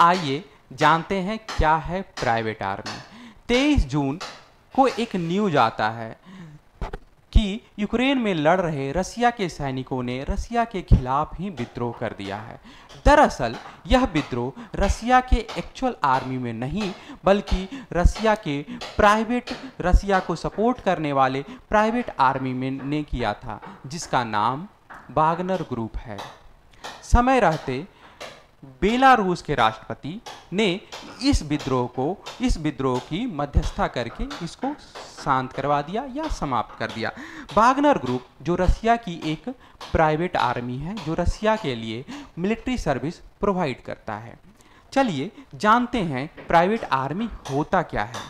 आइए जानते हैं क्या है प्राइवेट आर्मी 23 जून को एक न्यूज आता है कि यूक्रेन में लड़ रहे रसिया के सैनिकों ने रसिया के खिलाफ ही विद्रोह कर दिया है दरअसल यह विद्रोह रसिया के एक्चुअल आर्मी में नहीं बल्कि रसिया के प्राइवेट रसिया को सपोर्ट करने वाले प्राइवेट आर्मी में ने किया था जिसका नाम बागनर ग्रुप है समय रहते बेलारूस के राष्ट्रपति ने इस विद्रोह को इस विद्रोह की मध्यस्थता करके इसको शांत करवा दिया या समाप्त कर दिया बागनर ग्रुप जो रसिया की एक प्राइवेट आर्मी है जो रसिया के लिए मिलिट्री सर्विस प्रोवाइड करता है चलिए जानते हैं प्राइवेट आर्मी होता क्या है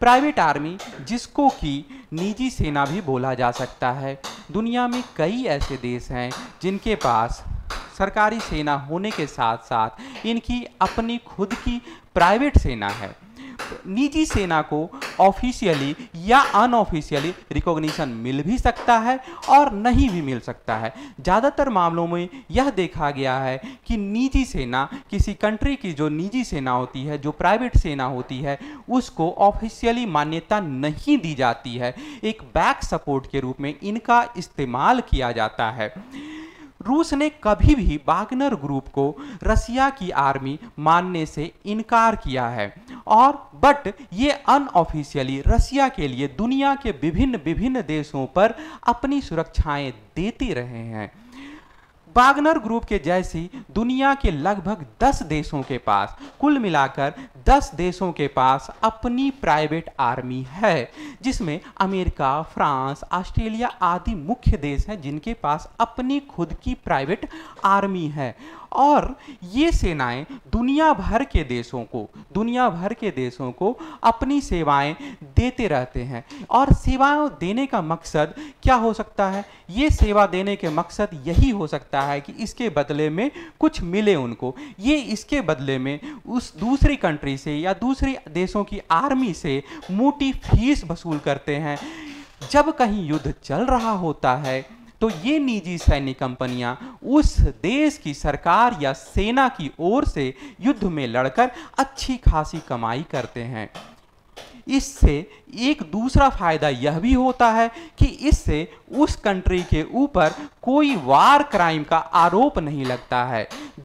प्राइवेट आर्मी जिसको कि निजी सेना भी बोला जा सकता है दुनिया में कई ऐसे देश हैं जिनके पास सरकारी सेना होने के साथ साथ इनकी अपनी खुद की प्राइवेट सेना है निजी सेना को ऑफिशियली या अनऑफिशियली रिकॉग्निशन मिल भी सकता है और नहीं भी मिल सकता है ज़्यादातर मामलों में यह देखा गया है कि निजी सेना किसी कंट्री की जो निजी सेना होती है जो प्राइवेट सेना होती है उसको ऑफिशियली मान्यता नहीं दी जाती है एक बैक सपोर्ट के रूप में इनका इस्तेमाल किया जाता है रूस ने कभी भी वागनर ग्रुप को रसिया की आर्मी मानने से इनकार किया है और बट ये अनऑफिशियली रसिया के लिए दुनिया के विभिन्न विभिन्न देशों पर अपनी सुरक्षाएं देते रहे हैं बागनर ग्रुप के जैसी दुनिया के लगभग 10 देशों के पास कुल मिलाकर 10 देशों के पास अपनी प्राइवेट आर्मी है जिसमें अमेरिका फ्रांस ऑस्ट्रेलिया आदि मुख्य देश हैं जिनके पास अपनी खुद की प्राइवेट आर्मी है और ये सेनाएं दुनिया भर के देशों को दुनिया भर के देशों को अपनी सेवाएं देते रहते हैं और सेवाओं देने का मकसद क्या हो सकता है ये सेवा देने के मकसद यही हो सकता है कि इसके बदले में कुछ मिले उनको ये इसके बदले में उस दूसरी कंट्री से या दूसरे देशों की आर्मी से मोटी फीस वसूल करते हैं जब कहीं युद्ध चल रहा होता है तो ये निजी सैनिक कंपनियां उस देश की सरकार या सेना की ओर से युद्ध में लड़कर अच्छी खासी कमाई करते हैं इससे एक दूसरा फायदा यह भी होता है कि इससे उस कंट्री के ऊपर कोई वार क्राइम का आरोप नहीं लगता है